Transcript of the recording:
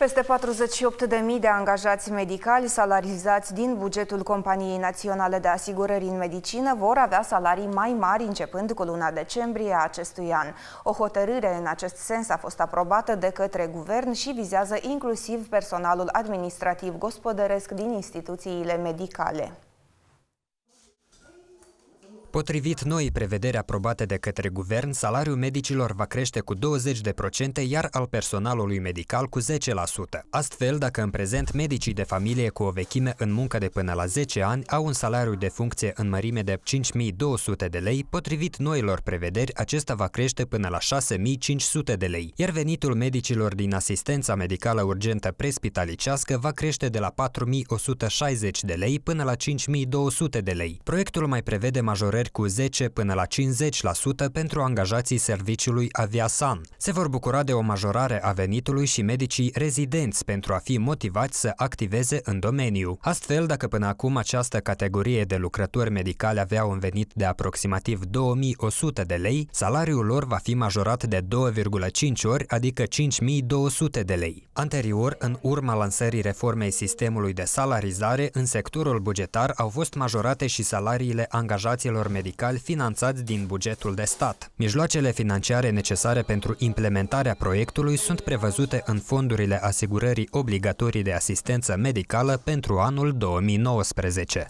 Peste 48.000 de angajați medicali salarizați din bugetul Companiei Naționale de Asigurări în Medicină vor avea salarii mai mari începând cu luna decembrie a acestui an. O hotărâre în acest sens a fost aprobată de către guvern și vizează inclusiv personalul administrativ gospodăresc din instituțiile medicale. Potrivit noii prevederi aprobate de către guvern, salariul medicilor va crește cu 20%, iar al personalului medical cu 10%. Astfel, dacă în prezent medicii de familie cu o vechime în muncă de până la 10 ani au un salariu de funcție în mărime de 5200 de lei, potrivit noilor prevederi, acesta va crește până la 6500 de lei, iar venitul medicilor din asistența medicală urgentă prespitalicească va crește de la 4160 de lei până la 5200 de lei. Proiectul mai prevede majorarea majorări cu 10 până la 50% pentru angajații serviciului Aviasan. Se vor bucura de o majorare a venitului și medicii rezidenți pentru a fi motivați să activeze în domeniu. Astfel, dacă până acum această categorie de lucrători medicali avea un venit de aproximativ 2100 de lei, salariul lor va fi majorat de 2,5 ori, adică 5200 de lei. Anterior, în urma lansării reformei sistemului de salarizare, în sectorul bugetar au fost majorate și salariile angajaților medical finanțați din bugetul de stat. Mijloacele financiare necesare pentru implementarea proiectului sunt prevăzute în fondurile asigurării obligatorii de asistență medicală pentru anul 2019.